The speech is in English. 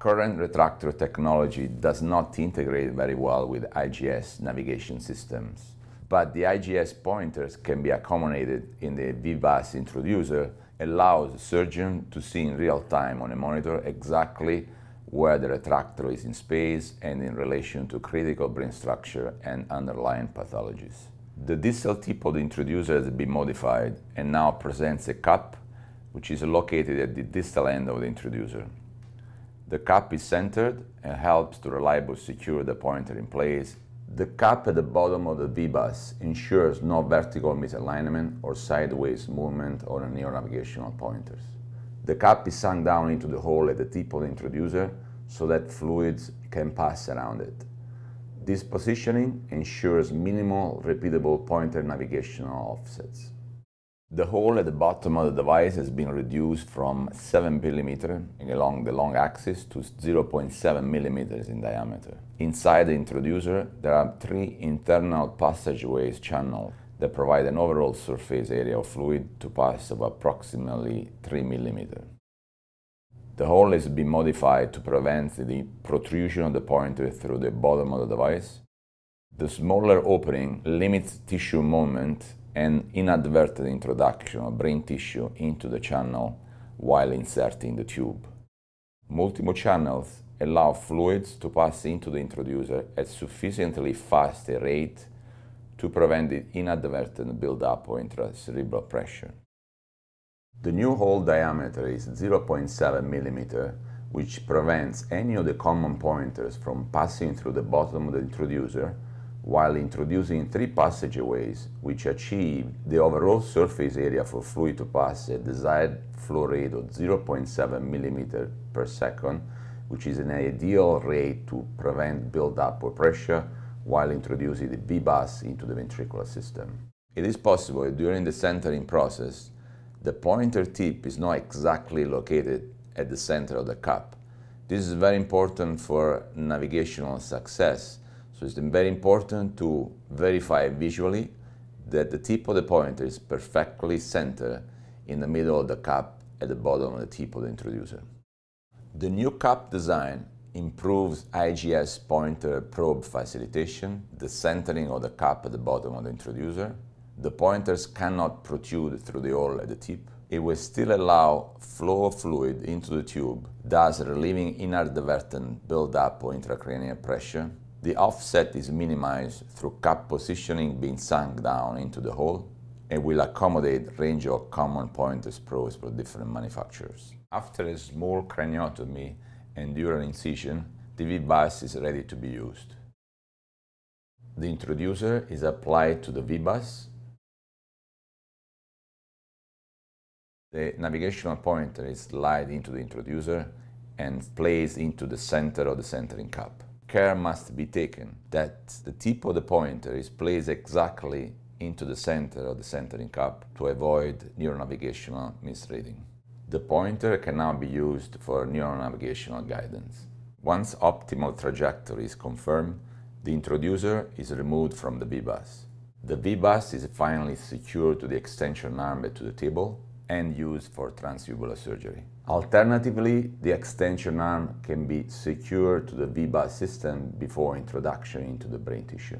Current retractor technology does not integrate very well with IGS navigation systems, but the IGS pointers can be accommodated in the VVAS introducer, allows the surgeon to see in real time on a monitor exactly where the retractor is in space and in relation to critical brain structure and underlying pathologies. The distal tip of the introducer has been modified and now presents a cup which is located at the distal end of the introducer. The cup is centered and helps to reliably secure the pointer in place. The cup at the bottom of the V-bus ensures no vertical misalignment or sideways movement on any navigational pointers. The cup is sunk down into the hole at the tip of the introducer so that fluids can pass around it. This positioning ensures minimal repeatable pointer navigational offsets. The hole at the bottom of the device has been reduced from 7 millimeter along the long axis to 0.7 millimeters in diameter. Inside the introducer, there are three internal passageways channels that provide an overall surface area of fluid to pass of approximately 3 millimeter. The hole has been modified to prevent the protrusion of the pointer through the bottom of the device. The smaller opening limits tissue movement an inadvertent introduction of brain tissue into the channel while inserting the tube. Multiple channels allow fluids to pass into the introducer at sufficiently fast a rate to prevent the inadvertent buildup of intracerebral pressure. The new hole diameter is 0.7 mm, which prevents any of the common pointers from passing through the bottom of the introducer while introducing three passageways which achieve the overall surface area for fluid to pass a desired flow rate of 0.7 millimeter per second, which is an ideal rate to prevent buildup of pressure while introducing the B-bus into the ventricular system. It is possible during the centering process, the pointer tip is not exactly located at the center of the cup. This is very important for navigational success so it's very important to verify visually that the tip of the pointer is perfectly centered in the middle of the cup at the bottom of the tip of the introducer. The new cup design improves IGS pointer probe facilitation, the centering of the cup at the bottom of the introducer. The pointers cannot protrude through the hole at the tip. It will still allow flow of fluid into the tube, thus relieving inadvertent buildup of intracranial pressure the offset is minimized through cup positioning being sunk down into the hole and will accommodate range of common point probes for different manufacturers. After a small craniotomy and dural incision, the V-bus is ready to be used. The introducer is applied to the V-bus. The navigational pointer is slid into the introducer and placed into the center of the centering cup care must be taken that the tip of the pointer is placed exactly into the center of the centering cup to avoid navigational misreading. The pointer can now be used for navigational guidance. Once optimal trajectory is confirmed, the introducer is removed from the V-bus. The V-bus is finally secured to the extension arm to the table and used for transubular surgery. Alternatively, the extension arm can be secured to the VBA system before introduction into the brain tissue.